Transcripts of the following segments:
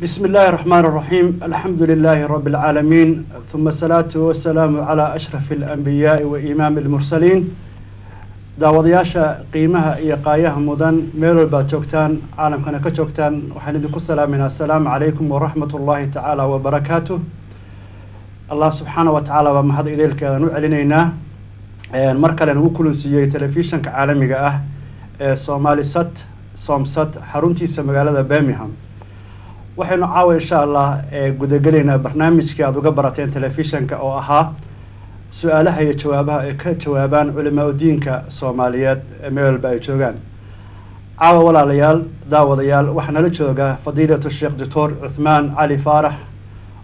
bismi illaahi raxmaan الرحمن alxamdu lilaahi rabi رب uma asalaatu wasalaamu calaa على أشرف wa imaam المرسلين daawadayaasha qiimaha iyo qaayaha mudan meel walbaad joogtaan caalamkana ka joogtaan waxaan idinku salaameynaa assalaamu calaykum waraxmat ullaahi tacaala wabarakaatu allah subxaana wa tacaala baa mahad ideelkeedan u celinaynaa mar kale nagu kulansiiyey telefishinka caalamiga ah ee soomali sat somsat xaruntiisa magaalada birmingham waxaynu caawa insha allah gudagelaynaa barnaamijkii aada uga barateen telefishanka oo ahaa su-aalaha iyo jawaabaha ay ka jawaabaan culimaa-udiinka soomaaliyeed meel walba ay joogaan caawa walaalayaal daawadayaal waxaa nala jooga fadiilatu sheekh doctor cuhmaan cali faarax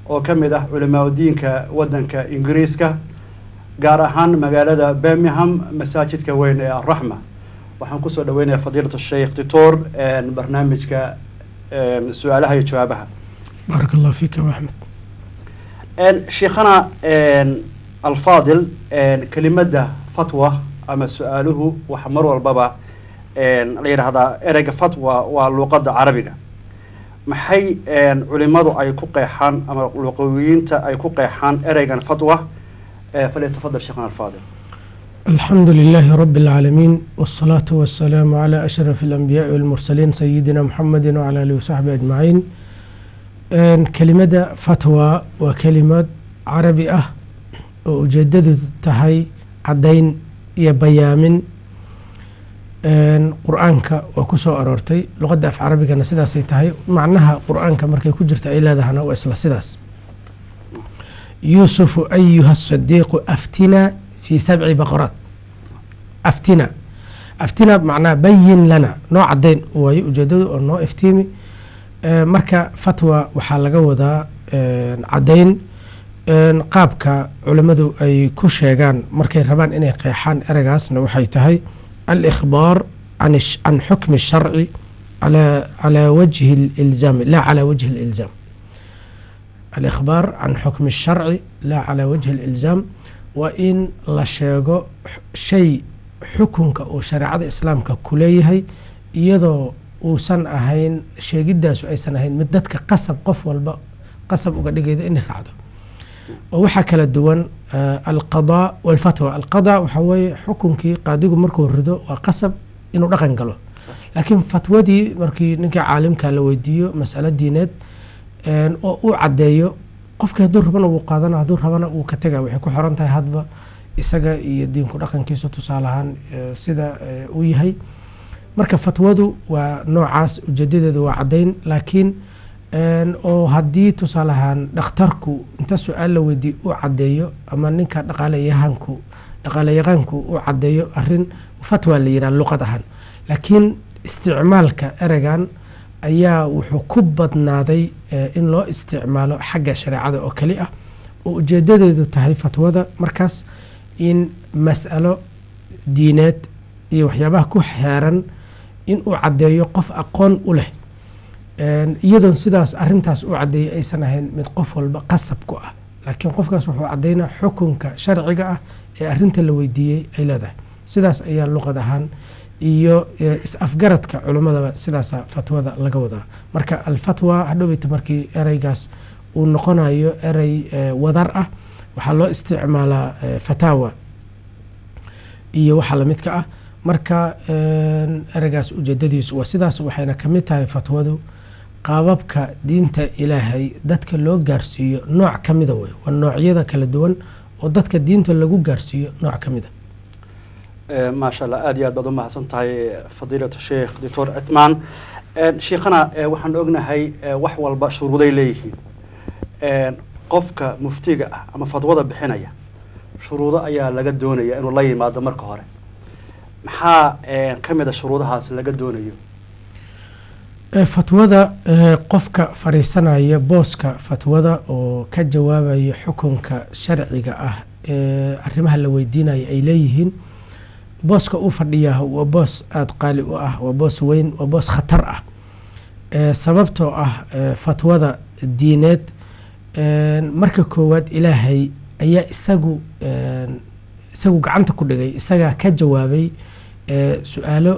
oo ka mid ah culimaa-udiinka waddanka ingiriiska gaar ahaan magaalada birmingham masaajidka weyn ee araxma waxaan kusoo dhaweynayaa fadiilatu sheikh doctor barnaamijka Ehm, su-aalaha iyo jawaabaha barak allah fiika axmed sheekhana alfaadil kelimadda fatwa ama su-aaluhu wax mar walbaba la yidhaahdaa ereyga fatwa waa luuqadda carabiga maxay culimadu ay ku qeexaan ama luqawiyiinta ay ku qeexaan ereygan fatwa eh, falyatafadal sheekhana alfaadil الحمد لله رب العالمين والصلاة والسلام على أشرف الأنبياء والمرسلين سيدنا محمد وعلى آله وصحبه أجمعين كلمة فتوى وكلمة عربي أه وجدد تهي عدين يا بيامن qur-aanka waa ku soo aroortay luqadda af carabigana sidaasay tahay macnaha qur-aanka markay ku jirto ay leedahana waa isla sidaas yuusufu ayuha fii sabci baqaraat aftina aftina macnaa bayin lana noo cadayn waayo ujeedadu oo noo iftiimi marka fatwa waxaa laga wadaa caddayn qaabka culimmadu ay ku sheegaan markay rabaan inay qeexaan eragaasna waxay tahay alikhbaar can xukmi sharci calaa wajhi ilzaami laa calaa wajhi ilzaam alikhbaar can xukmi sharci laa calaa wajhi ilzaam waa in la sheego shay xukunka uu shareecada islaamka kuleeyahay iyadoo uusan ahayn sheegidaasu aysan ahayn mid dadka qasab qof walba qasab uga dhigayda inay raacdo oo waxaa kala duwan eh, alqadaa walfatwa alqadaa waxaa weeye xukunkii qaadigu markuu rido waa qasab inuu dhaqan galo laakiin fatwadii markii ninkii caalimka la weydiiyo masalo diineed oo uu caddeeyo qofki hadduu rabana wuu qaadana haduu rabana uu ka taga waxay ku xoran tahay hadba isaga iyo diinku dhaqankiisa tusaaleahaan sida uu yahay marka fatwadu waa noocaas ujeedadeedu waa caddayn laakiin oo haddii tusaale ahaan dhakhtarku inta su-aal la weydiiy uu caddeeyo ama ninka dhaqaaleyaaanku dhaqaaleyaqaanku uu caddeeyo arin fatwa la yihah luqad ahaan laakiin isticmaalka eregan ayaa wuxuu ku badnaaday eh, in loo isticmaalo xagga shareecada oo keli ah oo ujeedadeedu tahay fatwada markaas in mas'alo diineed iyo waxyaabaha ku xeeran in uu caddeeyo qof aqoon u leh eh, iyadoon sidaas arintaas u caddeeyay aysan ahayn mid qof walba qasab ku ah laakiin qofkaas wuxuu caddaynaa xukunka sharciga ah ee arrinta la weydiiyey ay leedahay sidaas ayaa luqad ahaan iyo is-afgaradka culimadaba sidaasa fatwada laga wadaa marka alfatwa hadhowita markii ereygaas uu noqonayo erey wadar ah waxaa loo isticmaalaa fataawa iyo waxaa lamidka ah marka ereygaas ujeedadiisu waa sidaas waxayna kamid tahay fatwadu qaababka diinta ilaahay dadka loo gaarsiiyo nooc kamida wey waa noocyada kala duwan oo dadka diinta lagu gaarsiiyo nooc kamida Eh, maasha allah aada iyo aad baad u mahadsan tahay eh, fadiilat sheekh doctor cithmaan eh, sheekhana waxaan ognahay wax walba shuruuday leeyihiin qofka muftiga ah ama fatwada bixinaya shuruudo ayaa laga doonaya inuu la yimaado marka hore maxaa ka mid a shuruudahaas laga doonayo fatwada qofka fariisanaya booska fatwada oo ka jawaabaya xukunka sharciga ah ee arrimaha la weydiinayo ay leeyihiin booska uu fadhiyaa waa boos aada qaali u ah waa boos weyn waa boos khatar ah sababtoo ah fatwada diineed marka koowaad ilaahay ayaa isagu isagu gacanta ku dhigay isagaa ka jawaabay su-aalo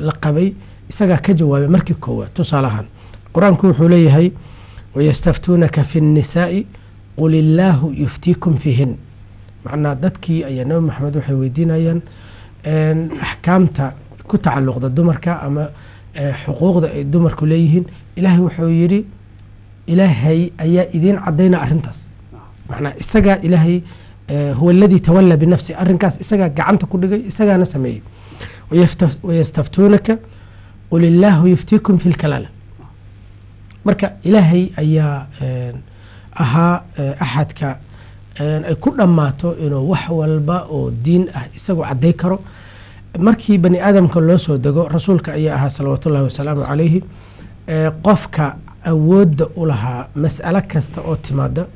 la qabay isagaa ka jawaabay markii koowaad tusaalahaan qur-aanku wuxuu leeyahay wayastaftuunaka fi nnisaai qul illaahu yuftiikum fiihin macnaa dadkii ayaa nabi maxamed waxay weydiinayaan axkaamta ku tacaluqda dumarka ama eh, xuquuqda ay dumarku leeyihiin ilaahay wuxuu yidhi ilaahay ayaa idiin cadayna arintaas manaa isagaa ilaahay eh, huwa aladii tawalaa binafsi arrinkaas isagaa gacanta ku dhigay isagaana sameeyey wayastaftuunaka qul illaahu yuftiikum fi lkalaala marka ilaahay ayaa eh, ahaa axadka ay ku dhammaato inuu wax walba oo diin ah isagu cadday karo markii bani aadamka loo soo dego rasuulka ayaa ahaa salawaatullahi wasalaamu calayhi qofka awoodda u lahaa mas'alo kasta oo timaada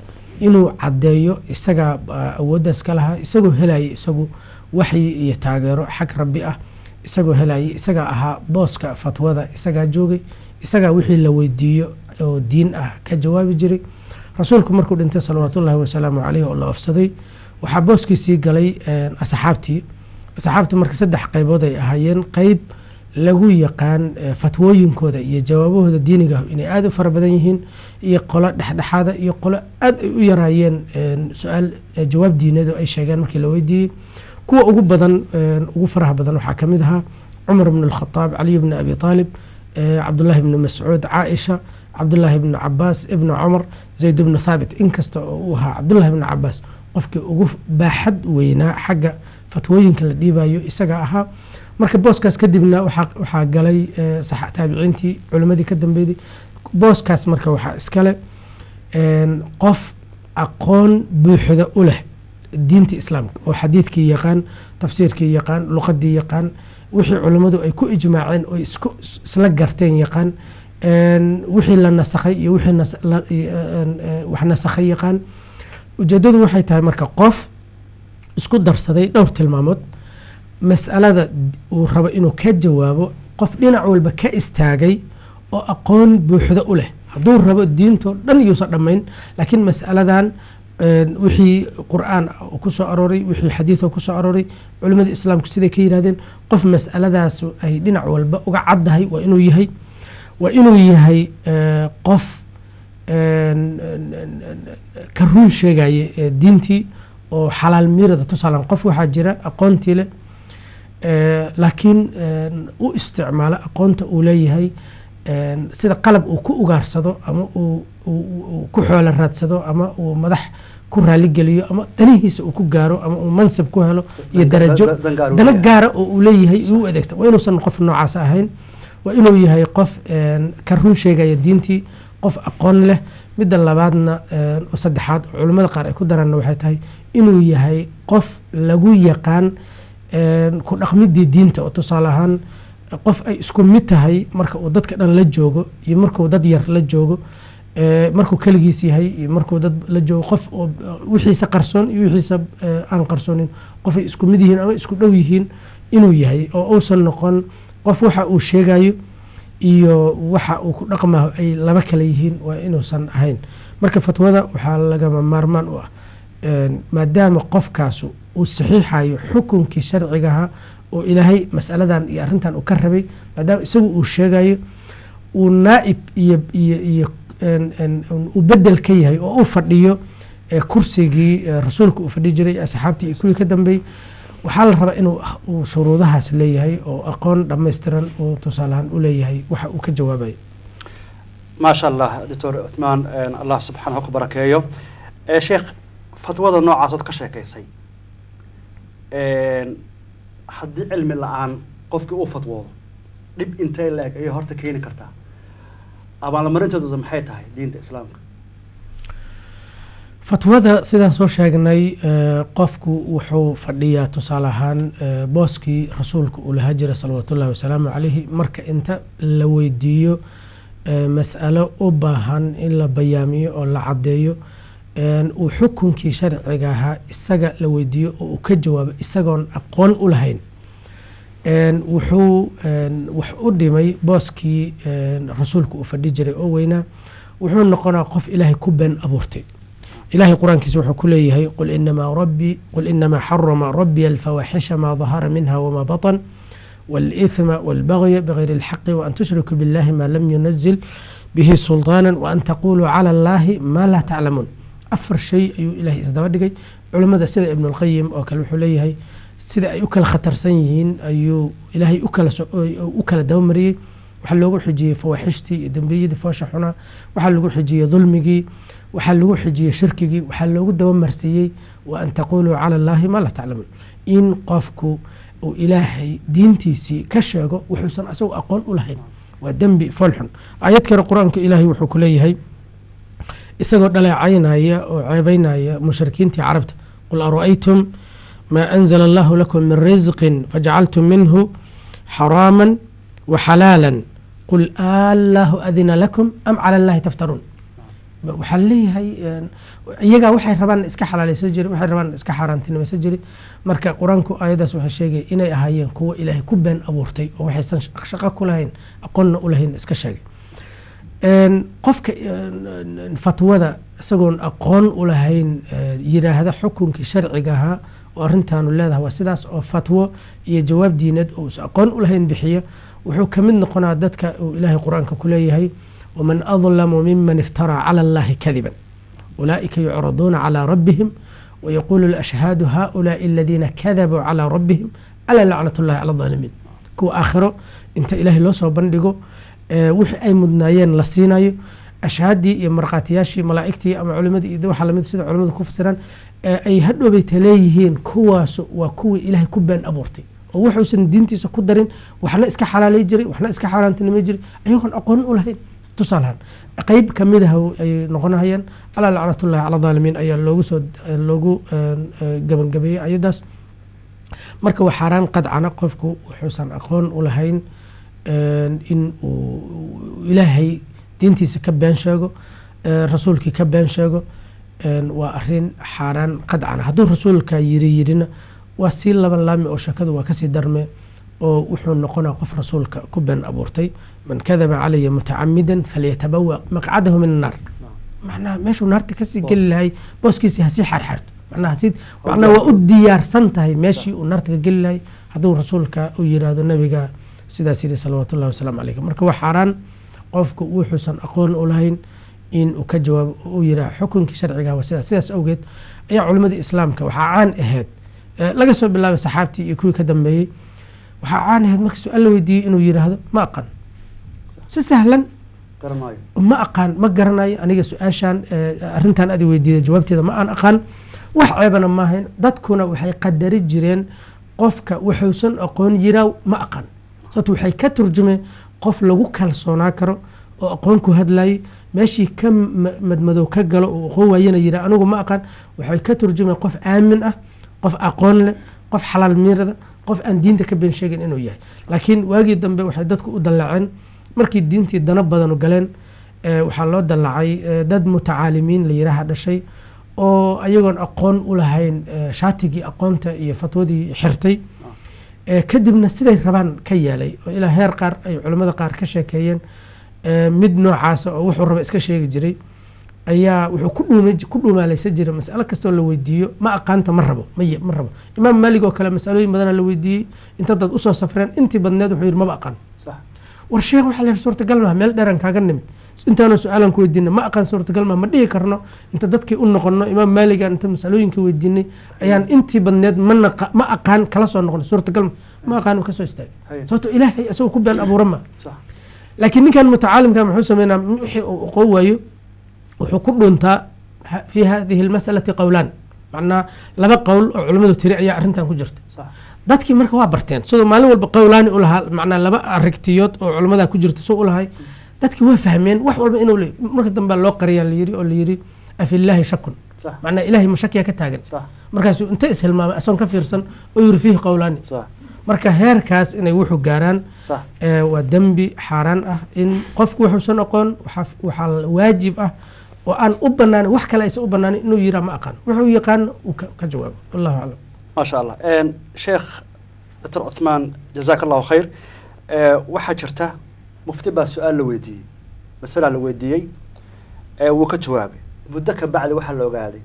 inuu caddeeyo isagaa awoodaas ka lahaa isagoo helayay isagu waxyi iyo taageero xag rabbi ah isagoo helayay isagaa ahaa booska fatwada isagaa joogay isagaa wixii la weydiiyo oo diin ah ka jawaabi jiray rasuulku markuu dhintay salawaatullaahi wasalaamu caleyh oo la ofsaday waxaa booskiisii galay asxaabtii asxaabtii marka saddex qaybood ay ahaayeen qeyb lagu yaqaan fatwooyinkooda iyo jawaabahooda diiniga inay aada u fara badan yihiin iyo qolo dhexdhexaada iyo qolo aada ay u yaraayeen su-aal jawaab diineed oo ay sheegeen markii la weydiiyey kuwa ugu badan ugu faraha badan waxaa ka mid ahaa cumar bn alkhadaab caliy bni abi aalib cabdullaahi bni mascuud caaisha cabdulaahi ibnu cabaas ibnu cumar zayd ibnu thaabit inkasta oo uu ahaa cabdullahi ibnu cabaas qofkii ugu baaxad weynaa xagga fatwooyinka la dhiibayo isaga ahaa marka booskaas kadibna waxaa galay eh, taabiciintii culimadii ka dambeyday booskaas marka waxaa iskale qof aqoon buuxda u leh diinta islaamka oo xadiidkii yaqaan tafsiirkii yaqaan luqadii yaqaan wixii culimmadu ay ku ijmaaceen oy isla garteen yaqaan wixii la nasakhay iyo wax nasakhay yaqaan ujeedadu waxay tahay marka qof isku darsaday dhowr tilmaamood mas'alada uu rabo inuu ka jawaabo qof dhinac walba ka istaagay oo aqoon buuxdo u leh hadduu rabo diintoo dhan yuusan dhammayn laakiin mas'aladan wixii qur-aan kusoo arooray wixii xadiid kusoo arooray culimmada islaamku siday ka yidhahdeen qof mas'aladaas ay dhinac walba uga caddahay waa inuu yahay waa inuu yahay e, qof e, ka run sheegaya e, diintii oo xalaal miirada tusaalan qof waxaa jira aqoontii leh laakiin u isticmaalo aqoonta uu leeyahay sida qalab uu ku ugaarsado ama uu ku xoola raadsado ama uu madax ku raaligeliyo ama danihiisa uu ku gaaro ama uu mansab ku helo iyo darajo dana gaara oo uu leeyahay u adeegsta waa inuusan qof noocaas ahayn waa inuu yahay qof ka run sheegaya diintii qof aqoon leh midda labaadna saddexaad culimmada qaar ay ku daraan waxay tahay inuu yahay qof lagu yaqaan ku dhaqmidii diinta oo tusaale ahaan qof ay isku mid tahay marka uu dadka dhan la joogo iyo markuu dad yar la joogo markuu keligiis yahay iyo markuu dad la joogo qof wixiisa qarsoon iyo wixiisa aan qarsoonin qofay isku mid yihiin ama isku dhow yihiin inuu yahay oo uusan noqon qof waxa uu sheegayo iyo waxa uu ku dhaqmayo ay laba kale yihiin waa inuusan ahayn marka fatwada waxaa lagama maarmaan u ah maadaama qofkaasu uu saxiixayo xukunkii sharcigaha oo ilaahay masaladan iyo arintan uu ka rabay maadaama isagu uu sheegayo uu naaib iyo uu bedel ka yahay oo u fadhiyo kursigii rasuulka uu fadhi jiray asxaabtii iyo kuwii ka dambeeyey waxaa la rabaa inuu shuruudahaas leeyahay oo aqoon dhammaystiran uu tusaalahaan u leeyahay waxa uu ka jawaabayo maasha allah doctor cuhmaan allah subxaanahu ku barakeeyo sheekh fatwada noocaas ood ka sheekaysay haddii cilmi la-aan qofkii uu fatwoodo dhib intay la-eg ayay horta keeni kartaa abaanlamarinteedu maxay tahay diinta islaamka fatwada sidaan soo sheegnay eh, qofku wuxuu fadhiyaa tusaale ahaan eh, booskii rasuulka uu lahaa jira salawaatullahi wasalaamu caleyhi marka inta la weydiiyo eh, masalo u baahan in la bayaamiyo oo la cadeeyo uu xukunkii sharciga ahaa isaga la weydiiyo oo uu ka jawaabo isagoon aqoon u lahayn wuxuu wax u dhimay booskii rasuulka uu fadhi jiray oo weynaa wuxuu noqonaa qof ilaahay ku been abuurtay ilahay qur-aankiisa wuxuu ku leeyahay qul inamaa xarama rabbiya alfawaaxisha maa dahara minha wmaa baطn wاlإثma wاlbagya bغayr اlxaqi waan tushrikuu biاllahi maa lam yunazil bihi sulطaana waan taquluu calى اllahi maa laa taclamuun afar shay ayuu ilahay isdaba dhigay culimmada sida ibn اlqayim oo kale wuxuu leeyahay sida ay u kala khatarsan yihiin ayuu ilaahay u kala dabamariyey waxaa loogu xijiyey fawaaxishtii iyo dembiyadii foosha xunaa waxaa lagu xijiyey dulmigii waxaa lagu xijiyey shirkigii waxaa loogu dabamarsiiyey wa an taquuluu cala allaahi maa laa taclamuun in qofku uu ilaahay diintiisii ka sheego wuxuusan asagu aqoon u lahayn waa dembi foolxun ayad kale qur-aanka ilaahay wuxuu ku leeyahay isagoo dhaleecaynaya oo ceebaynaya mushrikiintii carabta qul aru-aytum maa anzala allahu lakum min risqin fajacaltum minhu xaraaman wa xalaalan qul allaahu adina lakum am cala allahi taftaruun waxaa leeyahay iyagaa waxay rabaan iska xalaaleysan jiri waxay rabaan iska xaaraantinimaysan jiri marka qur-aanku aayadaas waxaa sheegaya inay ahaayeen kuwo ilaahay ku been abuurtay oo waxaysan shaqo ku lahayn aqoonna u lahayn iska sheegay qofka fatwada isagoon aqoon u lahayn yiraahda xukunkii sharcigaha oo arintaanu leedahay waa sidaas oo fatwo iyo jawaab diineed oo usa aqoon u lahayn bixiya wuxuu kamid noqonaa dadka uu ilaahay qur-aanka ku leeyahay waman adlamu miman iftaraa cala allahi kadiban ulaaika yucraduuna calaa rabbihim wayaquulu lashhaadu haulaai aladiina kadabuu calaa rabbihim alaa lacnat ullahi cala alaalimiin kuwa aakhiro inta ilaahay loo soo bandhigo wixii ay mudnaayeen la siinayo ashhaadii iyo markhaatiyaashii malaa'igtii ama culimadii iyo waxa lamid sida culimadu ku fasiraan ay hadhowbayta leeyihiin kuwaasu waa kuwii ilaahay ku been abuurtay oo wuxuusan diintiisa ku darin waxna iska xalaalay jiray waxna iska xaaraantinimay jiray ayagoon aqoon u lahayn tusaalahaan qeyb kamid ah ay noqonahayeen alaa lacnatullahi cala daalimiin ayaa loogu soo loogu eh, eh, gabangabeeyey ayadaas marka waa xaaraan qadcana qofku wuxuusan aqoon u lahayn eh, in uu ilaahay diintiisa ka been sheego rasuulkii ka been sheego waa arin xaaraan qadcana hadduu rasuulka yiri yirina waa sii laba laami oo sheekadu waa kasii darme oo wuxuu noqona qof rasuulka ku been abuurtay man kadaba calaya mutacamidan falyatabawa maqcadahu min anaar manaa meeshuu naarta kasii geli lahay booskiisi hasii xaarxaarto manaa waa u diyaarsan tahay meeshii uu naarta ka geli lahay hadduu rasuulka u yirahdo nabiga sidaas yidhi salawatu ullahi wasalaamu calaykum marka waa xaaraan qofku wuxuusan aqoon u lahayn inuu ka jawaabo u yidhaha xukunkii sharciga waa sidaas sidaas awgeed ayaa culimmada islaamka waxaa caan ahayd laga soo bilaabay saxaabtii iyo kuwii ka dambeeyey waxaa su-aal la weydiiyey inuu yidhaahdo ma aqan si sahlan ma aqaan ma garanayo aniga su-aashaan eh, arintaan adi weydiida jawaabteeda ma aan aqaan wax ceebana maahayn dadkuna waxay qadari jireen qofka wuxuusan aqoon yiraaw ma aqan sababto waxay ka turjumee qof lagu kalsoonaa karo oo aqoon ku hadlayay meeshii ka madmadow ka galo oo aqoon waayana yiraa anigu ma aqaan waxay ka turjumee qof aamin ah qof aqoon leh qof xalaal miirada qof aan diinta ka been sheegin inuu yahay laakiin waagii dambe waxay dadku u dallaceen markii diintii dana badanu galeen eh, waxaa loo dallacay eh, dad mutacaalimiin la yiraaha dhashay oo ayagoon aqoon u lahayn eh, shaatigii aqoonta iyo fatwadii xirtay kadibna siday rabaan ka yeelay oo ilaa heer qaar ay culammada qaar ka sheekeeyeen mid noocaasa oo wuxuu raba iska sheegi jiray ayaa wuxuu ku dhuumaalaysan jiray masalo kastoo la weydiiyo ma aqaanta ma rabo ma rabo imaam maalig oo kale masalooyin badana la weydiiyey inta dad usoo safreen intii badneed wuxuu yidhi maba aqaan war sheekh waxaa la yidhi suurtagal maha meel dheeran kaaga nimid intaanoo su-aalan ku weydiina ma aqaan suurtagal maha ma dhihi karno inta dadkii u noqono imaam maaligaan inta masalooyinka weydiinay ayaan intii badneed ma aqaan kala soo noqon suurtagal ma ma aqaan kasoo istaagay sababto ilaahay isagoo ku been abuura ma laakiin ninkan mutacaalimkan muxuu sameynaa wixii uu aqoon waayo wuxuu ku dhuntaa fii hadihi lmasalati qowlaan macnaa laba qowl oo culimmadu tiriciya arrintan ku jirta dadkii marka waa barteen sidoo maalin walba qowlaani ulahaa manaa laba aragtiyood oo culimmada ku jirta soo ulahay dadkii waa fahmeen wax walba inuu leey marka dambea loo qariyaa layiri oo layiri afilaahi shakun macnaa ilahay mashakiya ka taagan markaasuu inta ishilmaamay asoon ka fiirsan oo yiri fiihi qowlaani marka heerkaas inay wuxuu gaaraan waa dembi xaaraan ah in qofku wuxuusan aqoon waxaa waajib ah oo aan u banaan wax kale aysan u banaan inuu yiraa ma aqaan wuxuu yaqaano uu ka jawaabo wallahu aclam maasha allah sheekh dcor cuthmaan jazaka allahu khayr waxaa jirta mufti baa su-aal la weydiiyey masalaa la weydiiyey wuu ka jawaabay muddo ka bacdi waxaa la ogaaday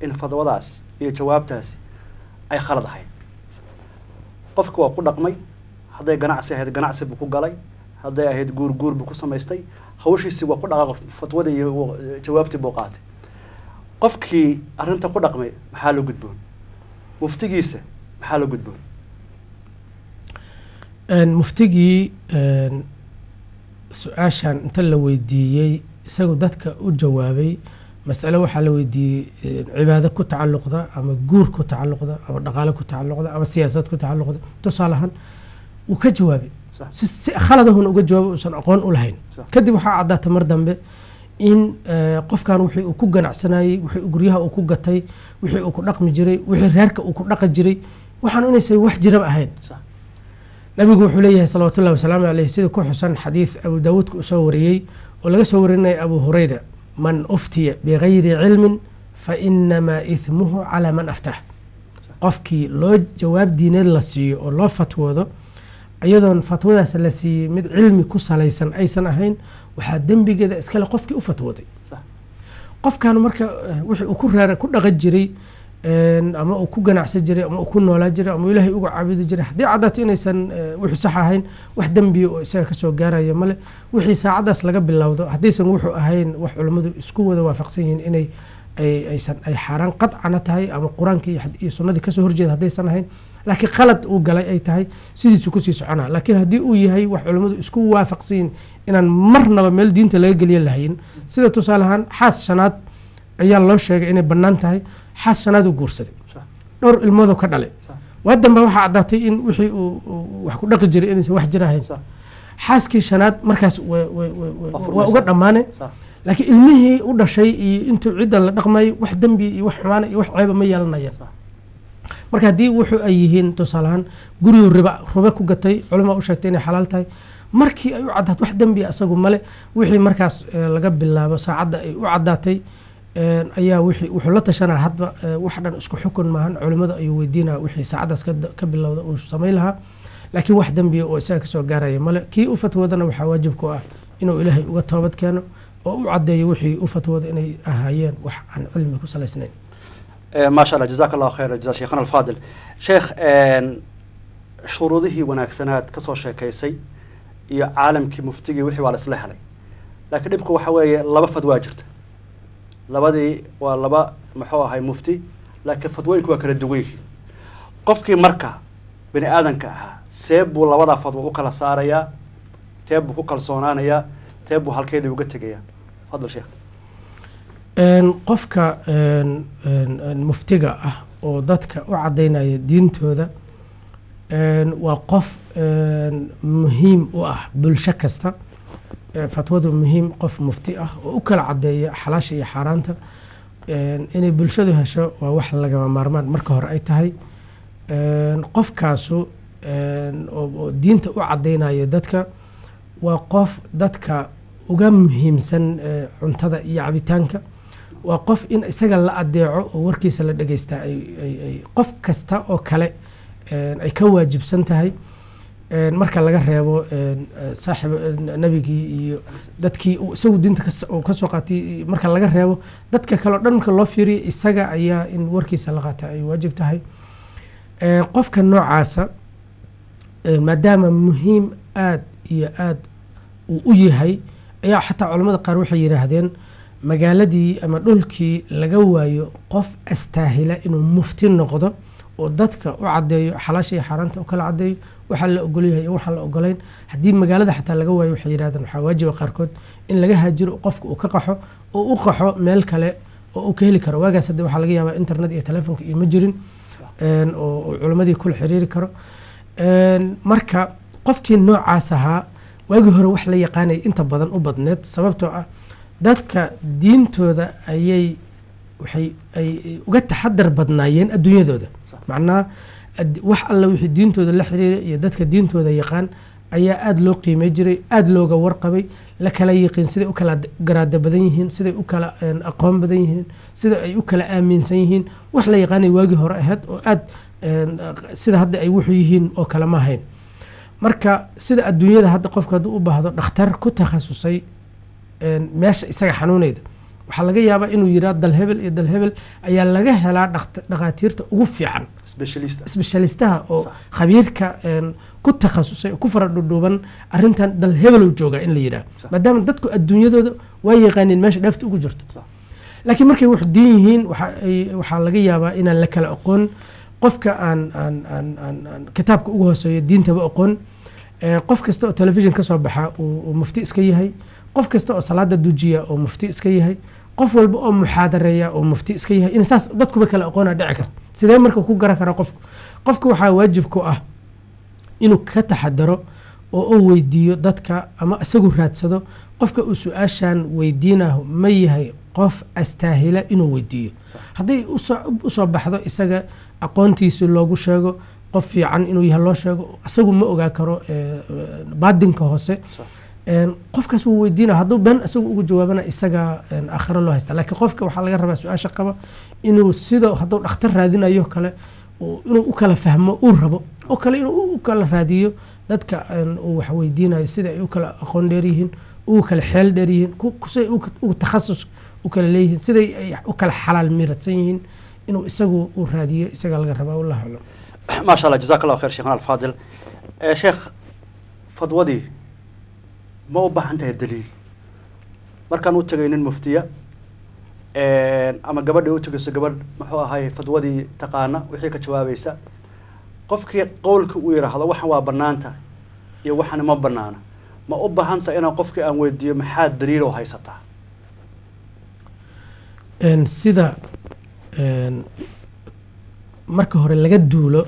in fadwadaas iyo jawaabtaasi ay khalad ahayd qofka waa ku dhaqmay hadday ganacsi ahayd ganacsi buu ku galay hadday ahayd guur guur buu ku samaystay hawshiisi waa ku dhaqaaq fatwada iyo jawaabtii buu qaatay qofkii arrinta ku dhaqmay maxaa la gudboon muftigiisa maxaa la gudboon muftigii su-aashan inta la weydiiyey isagu dadka u jawaabay masalo waxaa la weydiiyey cibaado ku tacaluqda ama guur ku tacaluqda ama dhaqaale ku tacaluqda ama siyaasad ku tacalluqda tusaalahaan wuu ka jawaabay si khaladahuna uga jawaaba uusan aqoon u lahayn kadib waxaa caddaata mar dambe in eh, qofkan wixii uu ku ganacsanayey wixii uu guryaha uu ku gatay wixii uu ku dhaqmi jiray wixii reerka uu ku dhaqi jiray waxaan inaysan wax jiraba ahayn nabigu wuxuu leeyahay salawatullahi ullahi wasalaamu caleyh sida ku xusan xadiid abu daawuudka uu wariyey oo laga soo warinaya abu hurayra man uftiya bigayri cilmin fa inamaa idmuhu calaa man aftah qofkii loo jawaab diineed la siiyo oo loo fatwoodo iyadoon fatwadaas la siiyey mid cilmi ku salaysan aysan ahayn waxaa dembigeeda iskale qofkii u fatwooday qofkan marka eh, wixii ku raara ku dhaqan jiray ama uu ku ganacsan jiray ama uu ku noolaa jiray ama ilaahay uga caabudi jiray haddii caddaato inaysan eh, wuxuu sax ahayn wax dembiya oo isaga kasoo gaaraya male wixii saacaddaas laga bilowdo haddaysan wuxuu ahayn wax culammadu isku wada waafaqsan yihiin inay aysan ay xaaraan qadcana tahay ama qur-aankii iyo sunnadii kasoo horjeeda haddaysan ahayn laakiin khalad uu galay ay tahay sidiisu kusii soconaa laakiin haddii uu yahay wax culimmadu isku waafaqsanyiin inaan marnaba meel diinta laga geliya lahayn sida tusaale ahaan xaas shanaad ayaa loo sheegay inay banaan tahay xaas shanaad uu guursaday dhowr ilmoodu ka dhalay waadanba waxaa caddaatay in wixii uu wax ku dhaqi jiray inaysan wax jira ahayn xaaskii shanaad markaas waa uga dhammaane laakiin ilmihii u dhashay iyo intuu ciddan la dhaqmay wax dembi iyo wax xumaana iyo wax ceeba ma yeelanayaan marka haddii wuxuu ay yihiin tusaalahaan guriyuu rib ruba ku gatay culama usheegtay inay xalaal tahay markii ay u caddaat wax dembia asagu ah male wixii markaas eh, laga bilaabo saacadda ay u caddaatay eh, ayaa wuxuu la tashanaa hadba eh, wax dhan isku xukun maahan culimmada ayuu weydiinaya wixii saacaddaas ka bilowda uu samayn lahaa laakiin wax dembiya ah oo isaga kasoo gaaraya male kii u fatwoodana waxaa waajib ku ah inuu ilaahay uga toobad keeno oo u caddeeyo wixii u fatwooda inay ahaayeen wax aan cilmi ku salaysnayn Eh, ma sha alla jazaak allahu khayra jazaa sheekhana alfaadil sheekh shuruudihii wanaagsanaad kasoo sheekaysay iyo caalamkii muftigii wixii waa la isla helay laakiin dhibku waxa weeye laba fadwaa jirta labadii waa laba muxuu ahay mufti laakiin fadwooyinku waa kala duwan yihiin qofkii marka bini aadanka ahaa see buu labadaa fadwa u kala saarayaa tee buu ku kalsoonaanayaa tee buu halkeedii uga tegayaa fadal sheekh qofka muftiga ah oo dadka u caddaynaya diintooda waa qof muhiim u ah bulsho kasta fatwadu muhiim qof mufti ah oo u kala cadeeya xalaasha iyo xaaraanta inay bulshadu hesho waa wax lagama maarmaan marka hore ay tahay qofkaasu oo diinta u caddaynaya dadka waa qof dadka uga muhiimsan cuntada iyo cabitaanka waa qof in isaga la adeeco oo warkiisa la dhegeystaa qof kasta oo kale ay ka waajibsan tahay marka laga reebo saaxib nebigii iyo dadkii isagu diinta kasoo qaatay marka laga reebo dadka kale o dhan marka loo fiiriyo isaga ayaa in warkiisa la qaata ay waajib tahay qofka noocaasa maadaama muhiim aada iyo aada uu u yahay ayaa xataa culamada qaar waxay yidhaahdeen magaaladii ama dhulkii laga waayo qof astaahila inuu mufti noqdo oo dadka u cadeeyo xalaasha iyo xaaraanta kala cadeeyo waxaa la ogolyahay iyo waxaa la ogolayn haddii magaalada xataa laga waayo waxay yidhahdeen waxaa waajiba ah qaarkood in laga haajiro qofka uu ka qaxo oo u qaxo meel kale oo uu ka heli karo waagaas hadde waxaa laga yaabaa internet iyo telefonka iyo ma jirin oo culimadii kula xiriiri karo marka qofkii noocaas ahaa waagii hore wax la yaqaanay inta badan u badneed sababtoo ah dadka diintooda ayay waxay ay uga taxadar badnaayeen adduunyadooda macnaha wax alla wixii diintooda la xiriira iyo dadka diintooda yaqaan ayaa aada loo qiimey jiray aada looga warqabay la kala yiqiin siday u kala garaada badan yihiin siday u kala aqoon badan yihiin sida ay u kala aaminsan yihiin wax la yaqaanay waagii hore ahayd oo aada sida hadda ay wuxuu yihiin oo kale ma ahayn marka sida adduunyada hadda qofka hadduu u baahdo dhakhtar ku takhasusay meesha isaga xanuuneyda waxaa laga yaabaa inuu yidhaha dalhebel iyo dalhebel ayaa laga helaa dhakhaatiirta ugu fiican sbeshalistaha oo khabiirka ku takhasusay oo ku fara dhudhuuban arintan dal hebelow joogaa in la yidhaha maadaama dadku adduunyadooda waa yaqaaneen meesha dhaafta ugu jirto laakiin markay wax diin yihiin waxaa laga yaabaa inaan la kala aqoon qofka aan aan kitaabka ugu hooseeyo diintaba aqoon qof kasta oo televishin kasoo soo baxaa uu mufti iska yahay qof kasta oo salaada dujiya oo mufti iska yahay qof walba oo muxaadareeya oo mufti iska yahay in saas dadkuba kale aqoona dhici karta sidee marka ku garan kara qofku qofka waxaa waajib ku ah inuu ka taxadaro oo u weydiiyo dadka ama isagu raadsado qofka uu su aashaan weydiinaho ma yahay qof astaahila inuu weydiiyo hadday usoo baxdo isaga aqoontiisi loogu sheego qof fiican inuu yahay loo sheego isagu ma ogaa karo baadinka hoose qofkaas wuu weydiina hadduu ben isagu ugu jawaabana isaga aakhiro loo haysta laakiin qofka waxaa laga rabaa su-aasha qaba inuu sida hadduu dhakhtar raadinayo kale inuu u kala fahmo uu rabo oo kale inuu u kala raadiyo dadka uu wax weydiinayo sida ay u kala aqoon dheeryihiin ugu kala xeel dheeryihiin kusay ugu takhasus u kala leeyihiin siday ay u kala xalaal miradsan yihiin inuu isagu u raadiyo isaga laga rabaa wallahu aclam maasha allah jazak allahu khayr sheekhan alfaadil eh, sheekh fadwadii ma u baahan tahay daliil markaan u tagay nin muftiya ama gabadhay u tagayso gabadh muxuu ahay fadwadii taqaana wixii ka jawaabaysa qofkii qowlka uu yidhaahdo waxan waa bannaan iyo waxan ma bannaana ma u baahan inaan qofkii aan weydiiyo maxaa daliiloo haysataa sida marka hore laga duulo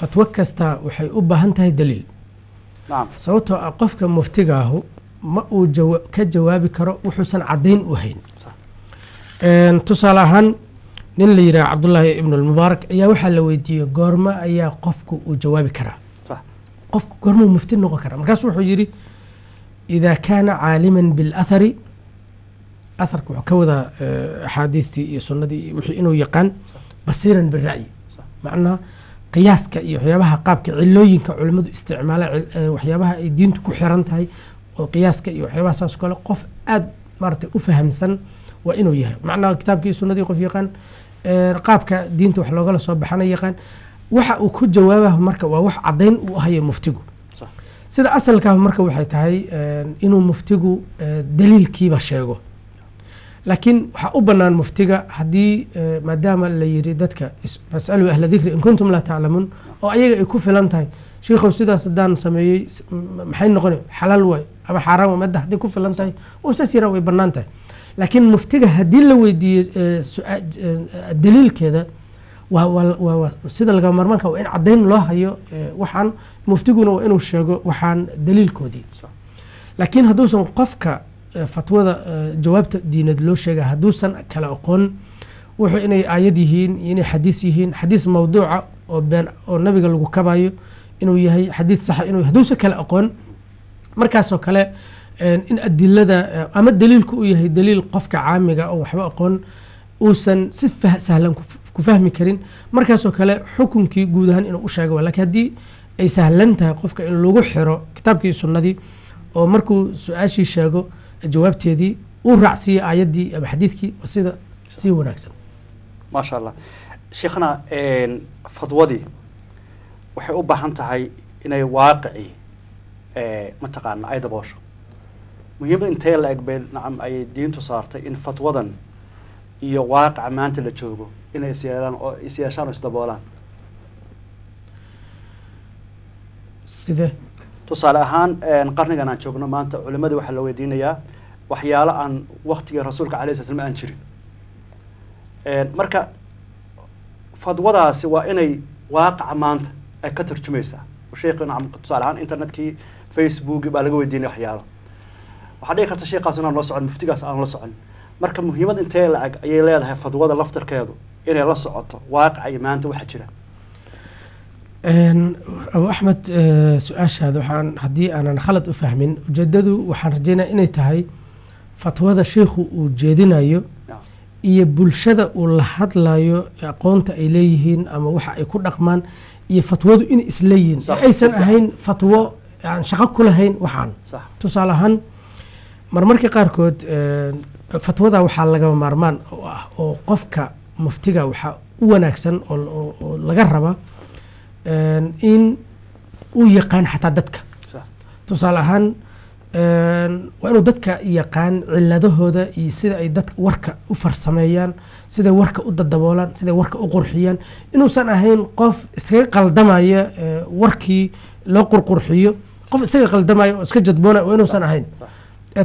fatwo kasta waxay u baahan tahay daliil sababtoo ah qofka muftigaahu ma uu ka jawaabi karo wuxuusan caddayn u hayn tusaale ahaan nin la yidhaha cabdulaahi ibnu lmubaarak ayaa waxaa la weydiiyey goorma ayaa qofku uu jawaabi karaa qofku goormuu mufti noqon karaa markaasu wuxuu yidhi idaa kaana caaliman bilathari aharka wuxuu ka wadaa eh, axaadiistii iyo sunnadii wixii inuu yaqaan basiiran bira'yi macnaha qiyaaska iyo waxyaabaha qaabka cilooyinka culimadu isticmaala waxyaabaha ay diintu ku xiran tahay oo qiyaaska iyo waxyaabaha saas kale qof aada maarata u fahamsan waa inuu yahay macnaha kitaabkii sunnadii qof yaqaan qaabka diinta wax loogala soo baxana yaqaan waxa uu ku jawaabaha marka waa wax caddayn uu ahayo muftigu sida asalkaah marka waxay tahay inuu muftigu daliilkiiba sheego laakiin waxaa u banaan muftiga haddii eh, maadaama la yiri dadka fasaluu ahla dikri in kuntum laa taclamuun oo ayaga ay ku filan tahay shiikhow sidaas hadaan sameeyey maxay noqona xalaal waay ama xaaraan waay madda hadday ku filan tahay oo saas yaraa way banaan tahay laakiin muftiga haddii la weydiiyo eh, eh, daliilkeeda sida laga marmaanka waa in caddayn loo hayo waxaan muftiguna waa inuu sheego waxaan daliilkoodii laakiin hadduusan qofka Eh, fatwada eh, jawaabta diineed loo sheega hadduusan kale aqoon wuxuu inay aayad yihiin iyo inay xadiis yihiin xadiis mawduuca oo been oo nabiga lagu kabayo inuu yahay xadiis saxa inuu hadduusan kala aqoon markaasoo kale in adilada eh, ama daliilku uu yahay daliil qofka caamiga oo waxba aqoon uusan si sahlan ku fahmi karin markaasoo kale xukunkii guud ahaan inuu u sheego lakiin haddii ay sahlan tahay qofka in lagu xiro kitaabkii sunnadii oo markuu su-aashii sheego jawaabteedii u raacsiiya ayaddii ama xadiidkii sida sii wanaagsan maasha allah sheikhna fadwadii waxay u baahan tahay inay waaqici mataqaana ay daboosho muhiimad intee la eg bay nacam ayay diintu saartay in fatwadan iyo waaqica maanta la joogo inay isyeelaan oo isyeeshaan oo isdaboolaan side tusaale ahaan qarnigan aan joogno maanta culimmadii waxaa la weydiinayaa waxyaalo aan waktigii rasuulka alay sla slam aan jirin marka fadwadaasi waa inay waaqaca maanta ay ka tarjumaysaa sheekh tusaale ahaan internetkii facebooki baa laga weydiinaya waxyaalo waxaa dhici karta sheekaas inaan la socon muftigaas aan la socon marka muhiimad intee la-ag ayay leedahay fadwada laftarkeedu inay la socoto waaqaca iyo maanta waxa jira abu axmed eh, su-aashaada waxaan haddii aanan khalad u fahmin ujeedadu waxaan rajeynaya inay tahay fatwada sheikhu uu jeedinayo iyo bulshada uu la hadlayo aqoonta ay leeyihiin ama waxa ay ku dhaqmaan iyo fatwadu inay isleeyihiin aysan ahayn fatwo aan shaqo kulahayn waxaan tusaale ahaan marmarka qaarkood eh, fatwada waxaa lagama maarmaan oo ah oo qofka muftiga waxaa u wanaagsan oo laga raba in uu yaqaan xataa dadka tusaale ahaan waa inuu dadka yaqaan ciladahooda iyo sida ay dadka warka u farsameeyaan siday warka u dadaboolaan siday warka u qurxiyaan inuusan ahayn qof iskaga qaldamaya warkii loo qurqurxiyo qof isaga qaldamaya oo iska jadboona waa inuusan ahayn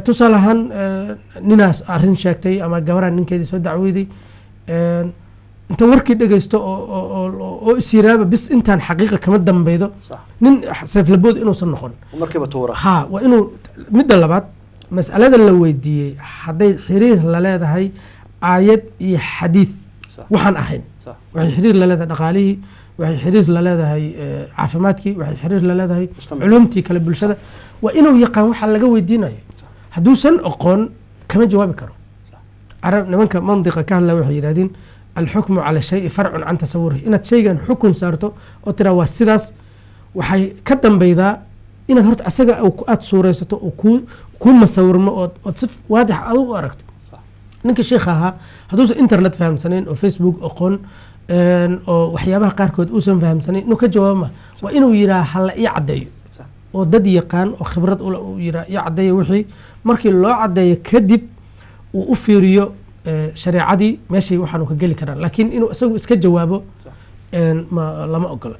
tusaale ahaan ninaas arrin sheegtay ama gabaraan ninkeedii soo dacweyday inta warkii dhegeysto oo isyiraaba bis intaan xaqiiqa kama dambeydo nin seeflabood inuusan noqon ha waa inuu midda labaad mas'alada la weydiiyey hadday xiriir la leedahay aayad iyo xadiid waxaan ahayn waxay xiriir la leedahay dhaqaalihii waxay xiriir la leedahay eh, caafimaadkii waxay xiriir la leedahay culumtii kale bulshada waa inuu yaqaan waxaa laga weydiinayo hadduusan aqoon kama jawaabi karo nimanka mandiqa ka hadla waxay yidhahdeen alxukmu cala shayi farcun can tasawurihi inaad shaygan xukun saarto oo tiraa waa sidaas waxay ka dambaydaa inaad horta asaga aada suureysato oo kuu masawirmo ood si waadix adu u aragto ninka sheekh ahaa hadduusan internet fahamsanayn oo facebook aqoon oo waxyaabaha qaarkood uusan fahamsanayn inuu ka jawaabma waa inuu yiraa hala ii caddeeyo oo dad yaqaan oo khibrad ula yiraa ii cadeeyo wixii markii loo cadeeyo kadib uu u fiiriyo shareecadii meeshay waxaanu ka geli karaan laakiin inuu isagu iska jawaabo lama ogola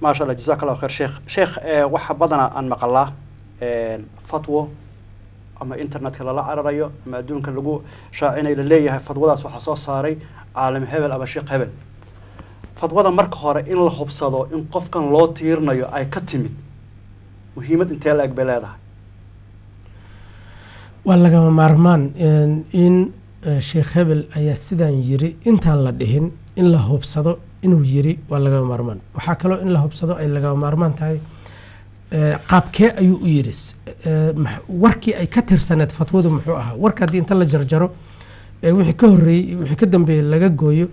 maasha allah jazaak allahu khayr sheekh sheekh waxa badanaa aan maqalaa fatwo ama internetka lala cararayo ama adduunka lagu shaacinay laleeyahay fatwadaas waxaa soo saaray caalim hebel ama sheekh hebel fatwada marka hore in la hubsado in qofkan loo tiirnayo ay ka timid muhiimad intee la eg bay leedahay waa lagama maarmaan in e, sheekh hebel ayaa sidaan yiri intaan la dhihin in la hubsado inuu yiri waa lagama maarmaan waxaa kaloo in la hubsado ay lagama maarmaan tahay e, qaabkee ayuu u yiri e, warkii ay ka tirsaneed fatwadu muxuu ahaa warka haddii inta la jarjaro ee wixii ka horreeyey wixii ka dambeeyey laga gooyo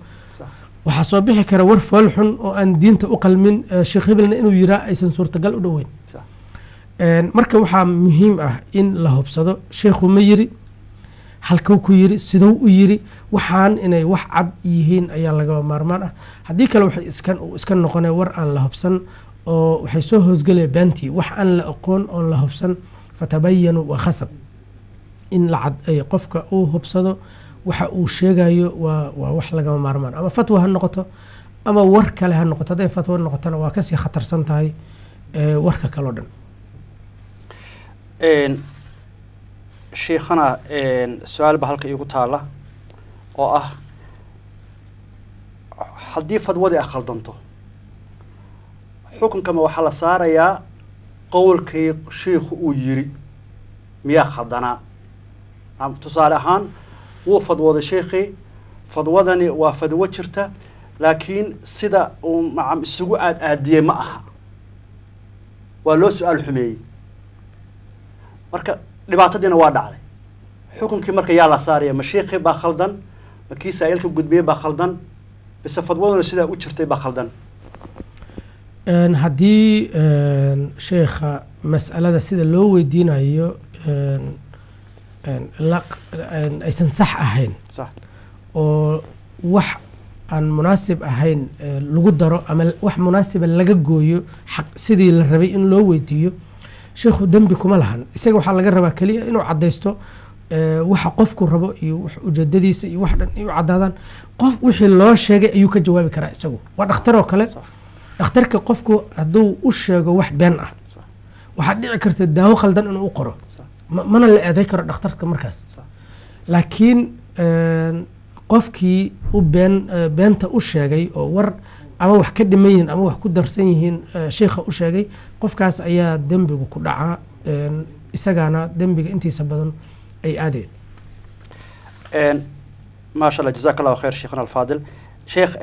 waxaa soo bixi kara war fool xun oo aan diinta u qalmin sheekh hebelna inuu yiraa aysan suurtagal u dhoweyn marka waxaa muhiim ah in la hubsado sheekhu ma yiri halkuu ku yiri sidou u yiri waxaan inay wax cad yihiin ayaa lagaba maarmaan ah haddii kale waxay iska iska noqonay war aan la hubsan oo waxay soo hoosgelee beentii wax aan la aqoon oon la hubsan fatabayanu waa khasab in lacad ay qofka uu hubsado waxa uu sheegayo waa waa wax lagama maarmaan ama fatwa ha noqoto ama war kale ha noqoto hadday fatwa noqotona waa kasii khatarsan tahay warka kaleo dhan shiikhana su-aal baa halka iigu taala oo ah haddii fadwadii ah khaldanto xukunkama waxaa la saarayaa qowlkii shiikhu uu yiri miyaa khaldanaa tusaale ahaan wuu fadwaday sheikhii fadwadani waa fadwo jirta laakiin sida uu macam isugu aad aadiyey ma aha waa loo su-aal xumeeyey marka dhibaatadiina waa dhacday xukunkii marka yaa la saaraya ma shiikii baa khaldan ma kii saa-ilka gudbiyey baa khaldan bise fadwaduna sidaa u jirtay baa khaldan haddii sheekha mas'alada sida loo weydiinayo aysan sax ahayn oo wax aan munaasib ahayn lagu daro ama wax munaasiba laga gooyo xaq sidii la rabay in loo weydiiyo sheikhu dembi kuma lahan isaga waxaa laga rabaa keliya inuu cadaysto waxa qofku rabo iyo wax ujeedadiisa iyo wax dhan ay u cadaadaan qof wixii loo sheegay ayuu ka jawaabi karaa isagu waa dhakhtaroo kale dhakhtarka qofku hadduu u sheego wax been ah waxaad dhici karta daawo khaldan inuu u qoro mana la eeday karo dhakhtarka markaas laakiin qofkii u been beenta u sheegay oo war ama wax ka dhiman yihiin ama wax ku darsan yihiin sheekha u sheegay qofkaas ayaa dembigu ku dhacaa isagaana dembiga intiisa badan ay aadeen maasha alla jazak allahu khayr sheekhana alfaadil sheekh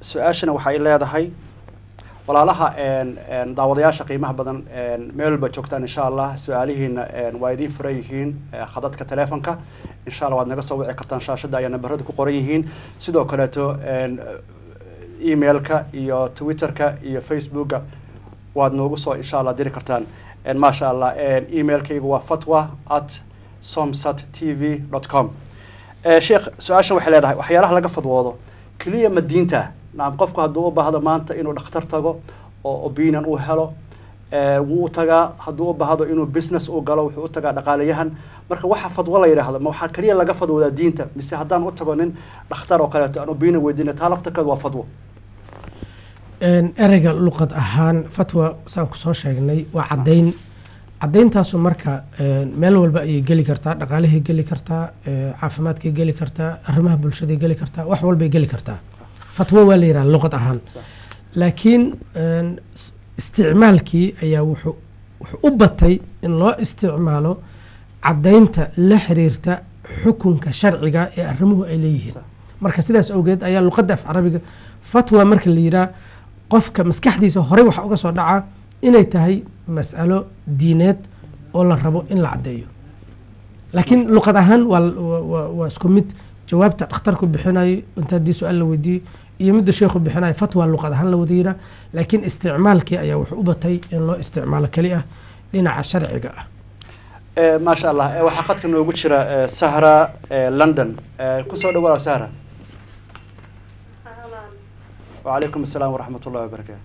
su-aashana waxay leedahay walaalaha daawadayaasha qiimaha badan meel walba joogtaan insha allah su-aalihiina waa idiin furan yihiin e, khadadka teleefonka insha alla waad naga soo wici kartaan shaashada ayaa nambarada ku qoran yihiin sidoo kaleeto emailka iyo twitterka iyo facebooka waad noogu soo insha allah diri kartaan maasha allah emailkaygu waa fatwa at somsat t v dot com e, sheekh su-aashan waxay leedahay waxyaalaha laga fadwoodo keliya ma diinta nacam qofku hadduu u baahdo maanta inuu dhakhtar tago oo opinion uu helo eh, wuu u tagaa hadduu u baahdo inuu business uu galo wuxuu u tagaa dhaqaalayahan marka waxa fadwo la yidhaahdo ma waxaa keliya laga fadwoodaa diinta mise haddaan u tago nin dhakhtar oo kaleeto aan opinion weydiina taa laftarkeed waa fadwo ereyga luqad ahaan fatwa saan kusoo sheegnay waa caddayn cadayntaasu marka meel walba ayay geli kartaa dhaqaalahay geli kartaa eh, caafimaadkay geli kartaa arrimaha bulshaday geli kartaa wax walbay geli kartaa fatwo waa la yidhaha luqad ahaan laakiin isticmaalkii ayaa wuxuu u batay in loo isticmaalo caddaynta la xiriirta xukunka sharciga ee arrimuhu ay leeyihiin marka sidaas awgeed ayaa luqadda af carabiga fatwa marka la yidhaha qofka maskaxdiisa horey waxa uga soo dhacaa inay tahay mas'alo diineed oo la rabo in la caddeeyo laakiin luqad ahaan waa isku mid jawaabta dhakhtarku bixinayo inta haddii su-aal la weydiiyo iyo midda sheekhu bixinaya fatwa luqad ahaan la wadayiraa laakiin isticmaalkii ayaa wuxuu u batay in loo isticmaalo keli ah dhinaca sharciga ah eh, maasha allah eh, waxaa qadka noogu jira eh, sahra london kusoo dhawaada sahra وعليكم السلام waraxmat الله wabarakaatu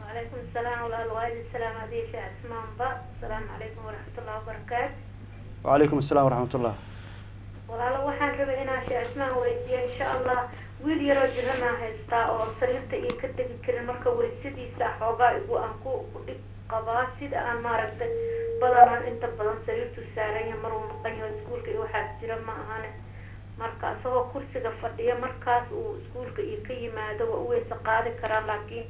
وعليكم asalaam والوالد السلام عليك أسمان با السلام عليكم ورحمة الله وبركاته وعليكم السلام ورحمة الله والله وحان ربي هنا شي أسمان wiil yaroo jiranaa haystaa oo sariirta iyo ka dhegi karin marka waysadiisa xoogaa igu aan ku dhib qabaa sida aan maaragtay badanaan inta badan sariirtu saaranya maruu maqan yaho iskuulka iyo waxaas jira ma ahane marka isagoo kursiga fadhiya markaas uu iskuulka iyo ka yimaado waa u weysa qaadi karaa laakiin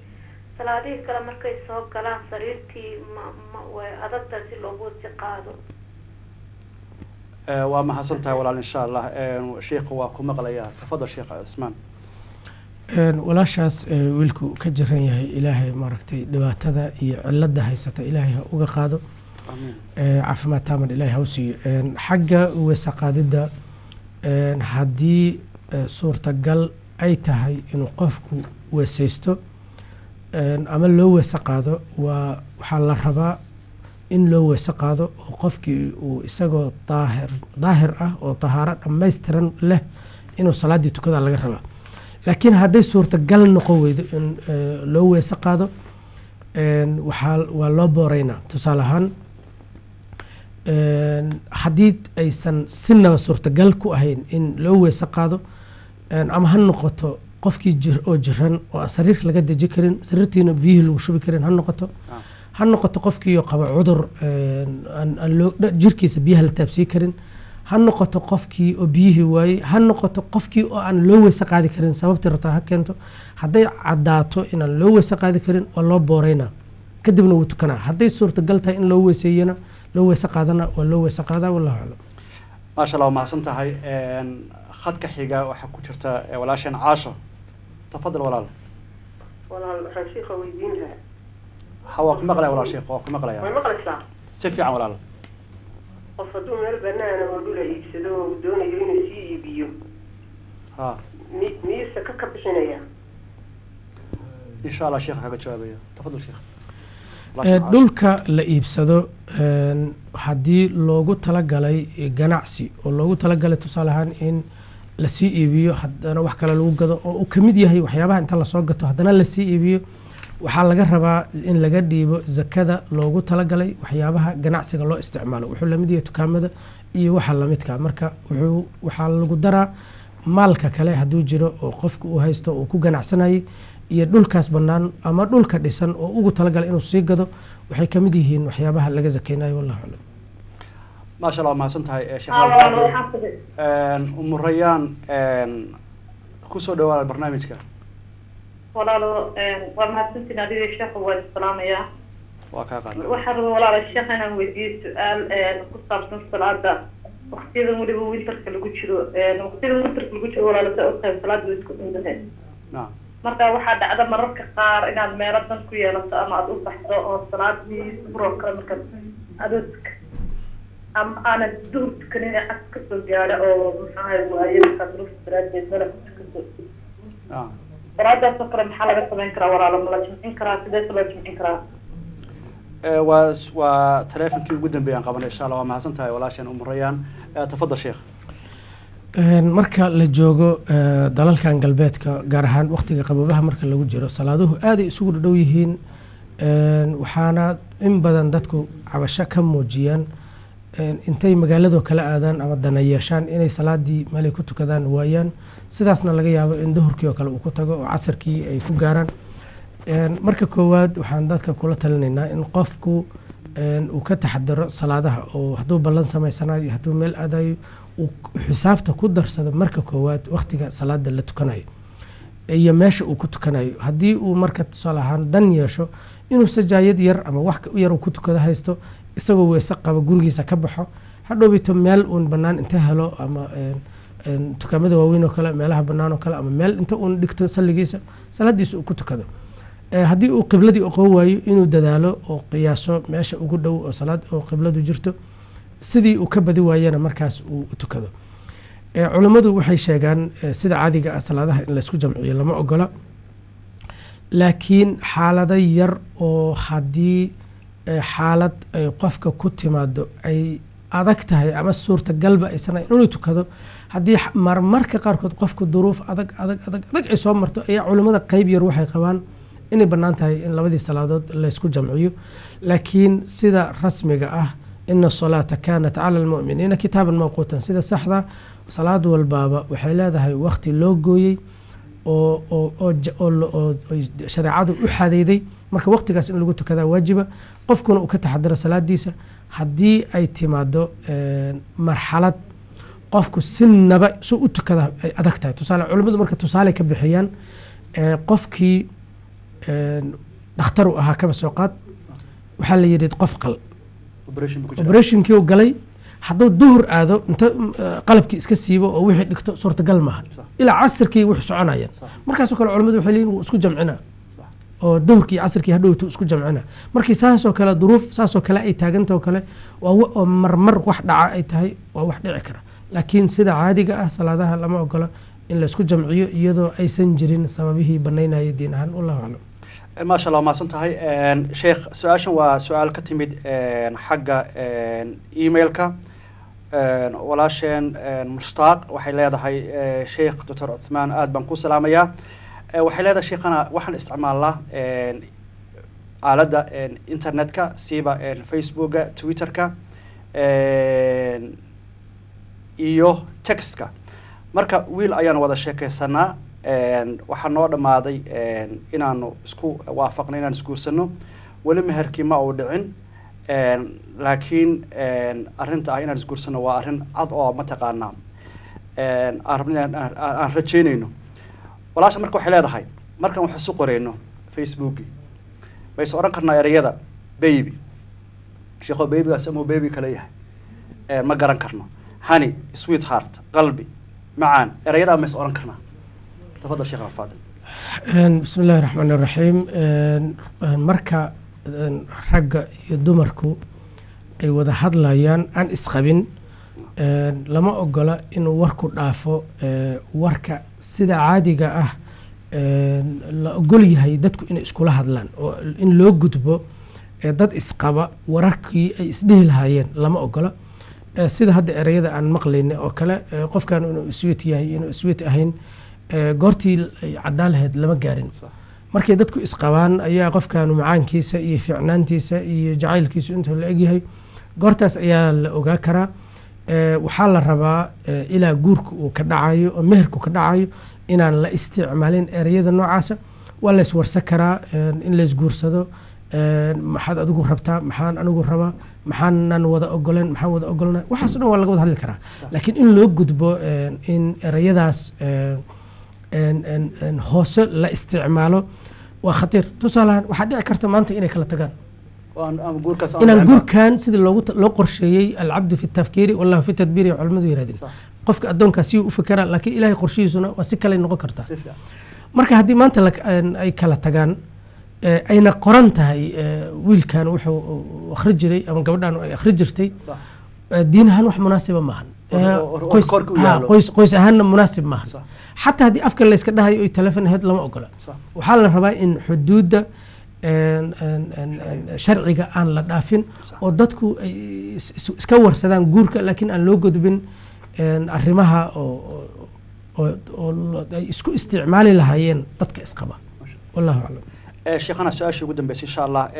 salaadihii kale markay soo galaan sariirtii ma ma adagta si loogu wasi qaado eh, waa mahadsantahay tahay walaal insha allah eh, sheikha waa ku maqlayaa tafadal sheikha cusmaan walaashaas wiilku ka jiran yahay ilaahay maaragtay dhibaatada iyo cilada haysata ilaahay ha uga qaado caafimaad taaman ilahay ha u xagga weyse haddii suurtagal ay tahay inuu qofku weesaysto ama loo weyse qaado waa waxaa la rabaa in loo weyse qaado oo qofkii uu isagoo daahir daahir ah oo tahaaro dhammaystiran leh inuu salaaddii tukada laga rabaa laakiin hadday suurtagal noqo weydo in eh, loo weese qaado waxaa waa loo booreynaa tusaale ahaan haddii aysan sinaba suurtagal ku ahayn in loo weese qaado ama ha noqoto qofkii jir oo jiran oo sariir laga deji karin sariirtiina biyihii lagu shubi karin ha noqoto ah. ha noqoto qofkiio qaba cudur jirkiisa biyaha la taabsii karin ha noqoto qofkii oo biyihii waayey ha noqoto qofkii oo aan loo weyse qaadi karin sababtii rabtaa ha keento hadday cadaato inaan loo weyse qaadi karin waa loo booreyna kadibna wuu tukanaa hadday suurtagal tahay in loo weyseeyana loo weyse qaadana waa loo weyse qaada wallahu aclam maasha allah waa mahadsan tahay khadka xiga waxaa ku jirta walaasheen caasho tafadal walaal walaal waxaan sheekha weydiin lahaa ha waa ku maqlaya walaal sheekh waa ku maqlaya si fiican walaal qof hadduu meel banaana oo dhula iibsado oo doonayo inuu sii iibiyo ha mi miyuse ka ka bixinaya insha allah sheekha kaga jawaabaya tafadal sheekh eh, dhulka la iibsado haddii loogu talagalay ganacsi oo loogu talagalay tusaale ahaan in lasii iibiyo haddana wax kale lagu gado oo uu kamid yahay waxyaabaha inta lasoo gato haddana lasii iibiyo waxaa laga rabaa in laga dhiibo zakada loogu talagalay waxyaabaha ganacsiga loo isticmaalo wuxuu lamid yahay tukaamada iyo waxa lamidka marka wuxuu waxaa lagu daraa maalka kale hadduu jiro oo qofka u haysto uu ku ganacsanayay iyo dhulkaas bannaan ama dhulka dhisan oo ugu talagalay inuu sii gado waxay kamid yihiin waxyaabaha laga zakeynayo wallahu aclam maasha alla mahadsan tahay eh, sheekh umurayaan kusoo dhawaada barnaamijka walaalo eh, waa mahadsantin adiga ah sheekha waa islaamaya waa kaa qaata waxaan rabaa walaala sheekha inaan weydiiyo su-aal eh, ku saabsan salaada waktiyadan weliba winterka lagu jiro eh, waktiyadan winterka lagu jiro walaala saa ogtahay salaada way isku dhundahay marka waxaa dhacda mararka qaar inaad meelo dan ku yeelato ama aada u baxdo oo salaadii oo kale markaad adoo ama aana duhur tukanin ee cas kasoo gaada oo muxaaha waayo markaad nufta salaadeed mala kasoo daraadaasoo kale maxaa laga samayn karaa walaalo ma la jimcin karaa sidee loo jimcin karaa eh, waa waa taleefonkii ugu dambeey aan insha allah waa mahadsan tahay walaashaan umurayaan eh, tafadal sheekh eh, marka la joogo dalalkan galbeedka gaar ahaan waktiga qaboobaha marka lagu jiro salaaduhu aaday isugu dhadhow yihiin waxaana in badan dadku cabasho ka muujiyaan intay magaaladoo kala aadaan ama dana yeeshaan inay salaadii meel ku tukadaan waayaan sidaasna laga yaabo in duhurkii oo kale uu ku tago oo casarkii ay ku gaaraan marka koowaad waxaan dadka kula talinaynaa in qofku uu ka taxadaro salaadaha oo hadduu ballan samaysanayo hadduu meel aadayo uu xisaabta ku darsado marka koowaad waqtiga salaada la tukanayo iyo meesha uu ku tukanayo haddii uu marka tusaale ahaan dan yeesho inuu sajaayad yar ama wax yar ku tukado haysto isagoo weese qaba gurigiisa ka baxo hadhoobito meel uun banaan inta helo ama dukaamada waaweyn oo kale meelaha banaan oo kale ama meel inta uun dhigto salligiisa salaadiisa uu ku tukado haddii uu qibladii oqon waayo inuu dadaalo oo qiyaaso meesha ugu dhow oo salaad oo qibladu jirto sidii uu ka badi waayena markaas uu tukado culammadu waxay sheegaan sida caadiga ah salaadaha in laysku jamciyo lama ogola laakiin xaalado yar oo haddii xaalad ay qofka ku timaado ay adag tahay ama suurtagalba aysan inuu tukado haddii marmarka qaarkood qofka duruuf adag adag adag adag ay soo marto ayaa culimmada qeyb yar waxay qabaan inay bannaan tahay in labadii salaadood laysku jamciyo laakiin sida rasmiga ah ina asalaata kaanat cala almu'miniina kitaaban mawquutan sida saxda salaad walbaaba waxay leedahay wakhti loo gooyey oo oo shareecadu u xadeyday marka waqtigaas in lagu tukadaa waajiba qofkuna uu ka taxadaro salaadiisa haddii ay timaado eh, marxalad qofku sinaba suu u tukada ay adag tahay tusaale culimmadu marka tusaale ka bixiyaan eh, qofkii eh, dhakhtar u ahaa kaba soo qaad waxaa la yidhi qof qal oberathinkii galay hadduu duhur aado inta qalabkii iska siibo oo wixii dhigto suurtagal maaha ilaa casirkii wuxuu soconaya markaasoo kale culimmadu waxay leeyihin wuu isku jamcina oo dohorkii casrkii hadhowtu isku jamcina markii saasoo kale duruuf saasoo kale ay taagantao kale oo marmar wax dhaca ay tahay waa wax dhici kara laakiin sida caadiga ah salaadaha lama ogolo in laisku jamciyo iyadoo aysan jirin sababihii banaynaya diin ahaan wallahu aclam eh, maasha allah mahadsan tahay sheekh su-aashan waa su-aal ka timid xagga emailka walaasheen mushtaaq waxay leedahay eh, sheekh doctor cuhmaan aada baan ku salaamayaa Eh, waxay leedahay sheekana waxaan isticmaalnaa aaladda internetka siiba facebooka twitterka iyo textka marka wiil ayaan wada sheekaysanaa waxaa noo dhammaaday inaanu isku waafaqno inaan isguursano weli meherkii ma uu dhicin laakiin arrinta ah inaan isguursano waa arrin cad oo mataqaanaa aan rabnaan rajaynayno walaasha marka waxay leedahay markaan wax isu qorayno facebooki bayse odhan karnaa ereyada baby sheekho babygaas amuu baby kale yahay ma garan karno honey sweet heart qalbi macaan ereyada mays odhan karnaa tafadal sheekh alfaadil bismi illaahi raxmaan iraxiim marka ragga iyo dumarku ay wada hadlayaan aan isqabin lama ogola inuu warku dhaafo warka sida caadiga ah la ogol yahay dadku inay iskula hadlaan oo in loo gudbo dad isqaba wararkii ay isdhihi lahaayeen lama ogola sida hadda ereyada aan maqlayna oo kale qofkan inuu iswet yahay inuu iswet ahayn goortii ay cadaan lahayd lama gaarin markay dadku isqabaan ayaa qofkan macaankiisa iyo fiicnaantiisa iyo jacaylkiisa intuu la egyahay goortaas ayaa la ogaa karaa Eh, waxaa la rabaa eh, ilaa guurka uu ka dhacayo oo meherku ka dhacayo inaan la isticmaalin ereyada noocaasa waa lays iswarsan karaa eh, in lays guursado maxaad adigu rabtaa maxaan anigu rabaa maxaanan wada ogolen maxaan wada ogolna waxaaso dhan waa laga wada hadli karaa laakiin in loo gudbo in ereyadaas hoose la isticmaalo waa khatiir tusaalahaan waxaa dhici karta maanta inay kala tagaan inaan guurkan sidii loo qorsheeyey alcabdu fi tafkiiri wallahu fi tadbiiri culamadu yirahdeen qofka adoonkaa si u ufakeraa laakiin ilaahay qorshihiisuna waa si kale noqon kartaa marka haddii maanta ay kala tagaan ayna qoran tahay wiilkan wuxuu akhri jiray ama gabadhan ay akhri jirtay diin ahaan wax munaasiba maahan qoys ahaanna munaasib maahan xataa haddii afka layska dhahayo oy telefon ahayd lama ogola waxaa la rabaa in xuduudda sharciga aan la dhaafin oo dadku ay iska warsadaan guurka laakiin aan loo gudbin arrimaha oo ay isku isticmaali lahaayeen dadka isqaba wallahu aclam eh, sheekhana su-aashii ugu dambeysay insha allah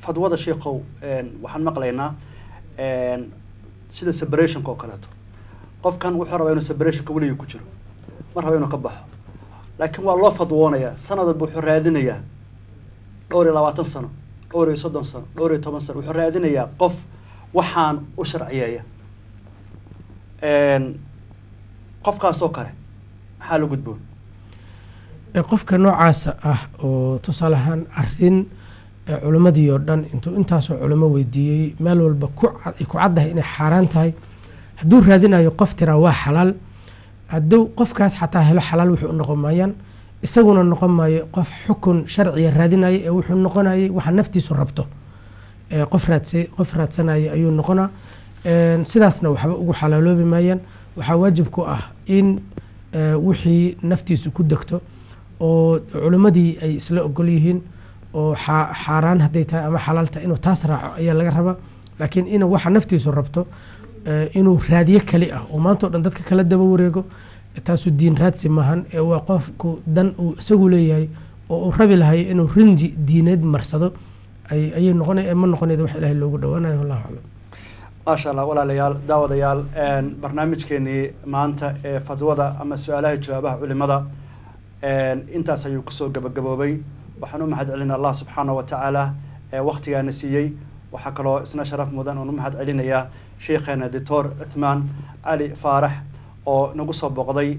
fadwada sheekhow waxaan maqlaynaa sida separationka oo kaleeto qofkan wuxuu rabaa inuu separationka weligii ku jiro ma raba inuu ka baxo laakiin waa loo fadwoonayaa sanad walba wuxuu raadinayaa dhowr iyo labaatan sano dhowr iyo soddon sano dhowr iyo toban sano wuxuu raadinayaa qof waxaan u sharciyeeya qofkaasoo kale maxaa la gudboon qofka noocaasa ah oo tusaale ahaan arin culimmadii oo dhan intuu intaasoo culimo weydiiyey meel walba ku caddahay inay xaaraan tahay hadduu raadinayo qof tiraa waa xalaal hadduu qofkaas xataa helo xalaal wuxuu u noqon maayaan isaguna noqon maayo qof xukun sharciga raadinaya ee wuxuu noqonayay waxa naftiisu rabto qof raadsa qof raadsanaya ayuu noqonaa sidaasna waxba ugu xalaaloobi maayaan waxaa waajib ku ah in e, wixii naftiisu ku degto oo culimmadii ay isla ogol yihiin oo xaaraan hadday tahay ama xalaalta inuu taas raaco ayaa laga rabaa laakiin inuu waxa naftiisu rabto e, inuu raadiyo kali ah oo maantao dhan dadka kala daba wareego taasu diin raadsi maahan ee waa qofku dan uu isagu leeyahay oo uu rabi lahay inuu rinji diineed marsado ayay noqona ma noqoneed wax ilaahay loogu dhawaanayo wallahu aclam maasha allah walaalayaal daawadayaal barnaamijkeenii maanta ee fadwada ama su-aalaha jawaabaha culimada intaas ayuu kusoo gabagaboobay waxaan u mahad celinaa allah subxaana wa tacaala ee waktigaana siiyey waxaa kaloo isna sharaf mudan oon u mahad celinayaa sheikheena doctor cuhmaan cali faarax oo nagu soo booqday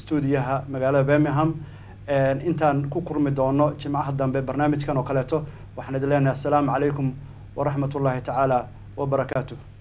stuudiyaha magaalada birmingham intaan ku kulmi doono jimcaha dambe barnaamijkan oo kaleeto waxaan idin leenahay assalaamu calaykum waraxmat ullaahi tacaala wabarakaatuh